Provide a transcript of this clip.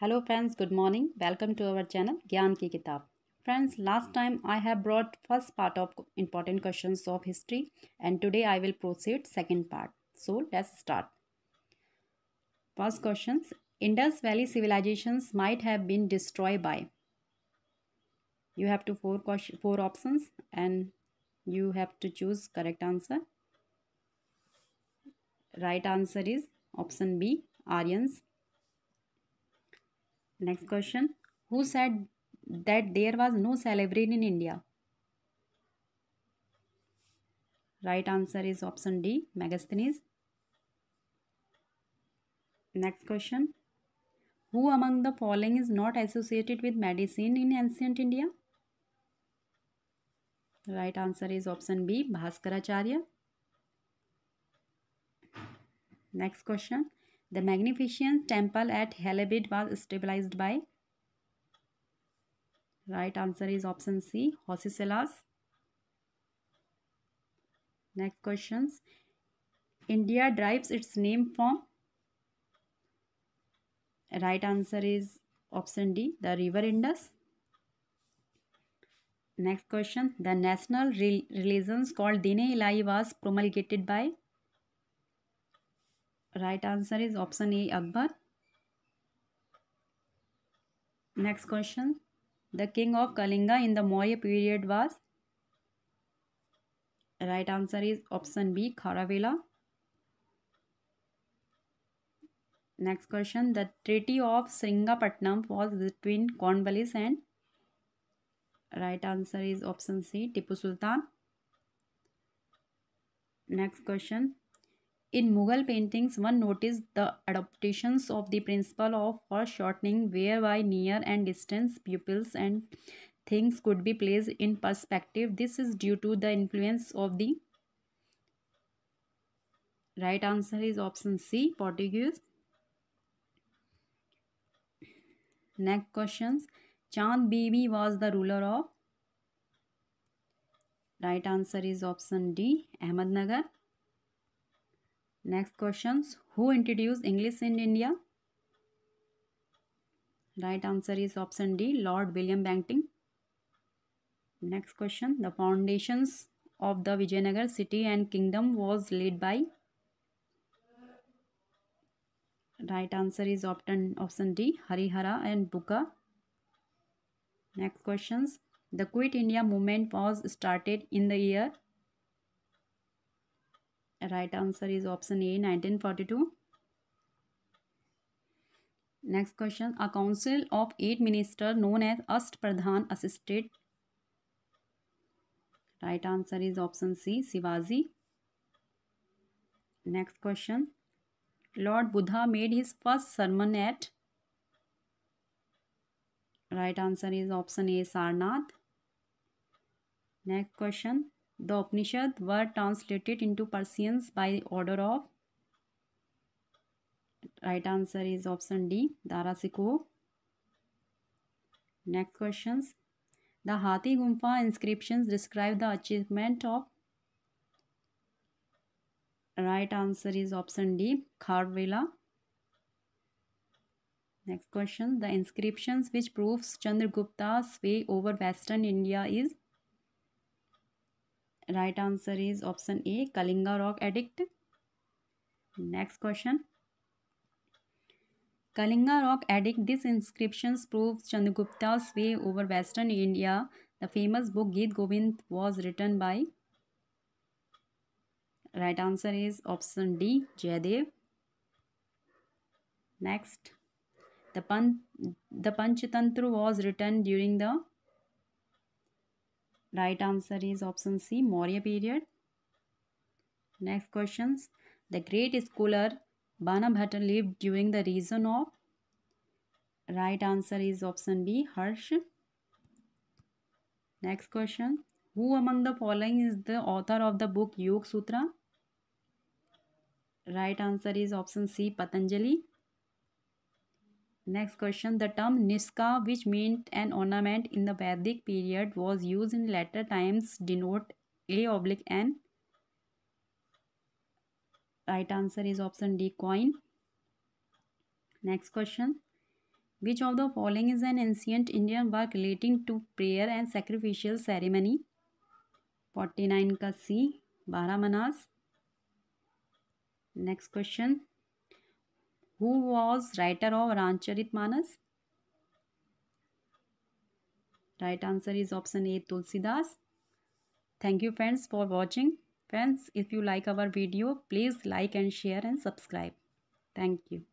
Hello friends, good morning. Welcome to our channel Gyan Ki Kitab. Friends, last time I have brought first part of important questions of history and today I will proceed second part. So let's start. First questions. Indus Valley civilizations might have been destroyed by. You have to four question, four options and you have to choose correct answer. Right answer is option B, Aryans Next question. Who said that there was no salivary in India? Right answer is option D, Megasthenes. Next question. Who among the following is not associated with medicine in ancient India? Right answer is option B, Bhaskaracharya. Next question. The magnificent temple at Halebid was stabilized by Right answer is option C, Hosiselas. Next questions. India derives its name from? Right answer is option D, the river Indus. Next question. The national re religions called Dine Ilahi was promulgated by? Right answer is option A Akbar next question the king of Kalinga in the Maurya period was right answer is option B Kharavela next question the treaty of Seringapatam was between Cornwallis and right answer is option C Tipu Sultan next question In Mughal paintings, one noticed the adaptations of the principle of foreshortening, whereby near and distance pupils and things could be placed in perspective. This is due to the influence of the right answer is option C, Portuguese. Next questions. Chand Bibi was the ruler of? Right answer is option D, Ahmednagar. Next questions. Who introduced English in India? Right answer is option D. Lord William Banting. Next question. The foundations of the Vijayanagar city and kingdom was laid by? Right answer is option, option D. Harihara and Buka. Next questions. The Quit India movement was started in the year right answer is option A nineteen next question a council of eight minister known as Ashta Pradhan assisted right answer is option C Shivaji next question lord Buddha made his first sermon at right answer is option A Sarnath next question The Upanishad were translated into Persian by order of right answer is option D Darasiko. Next questions. The Hathi inscriptions describe the achievement of right answer is option D Kharvela. Next question. The inscriptions which proves Chandragupta's sway over western India is right answer is option A Kalinga rock edict next question Kalinga rock edict this inscription prove Chandragupta sway over western India the famous book Geet Govind was written by right answer is option D Jayadev next the Panch the Panchatantra was written during the right answer is option C Maurya period next question the great scholar Bana Bhatt live during the region of right answer is option B Harsh next question who among the following is the author of the book Yog Sutra right answer is option C Patanjali Next question. The term niska, which meant an ornament in the Vedic period, was used in later times, denote A oblique N. Right answer is option D, coin. Next question. Which of the following is an ancient Indian work relating to prayer and sacrificial ceremony? 49 का C बारह Next question. Who was writer of Rancharitmanas? Right answer is option A Tulsidas. Thank you friends for watching. Friends, if you like our video, please like and share and subscribe. Thank you.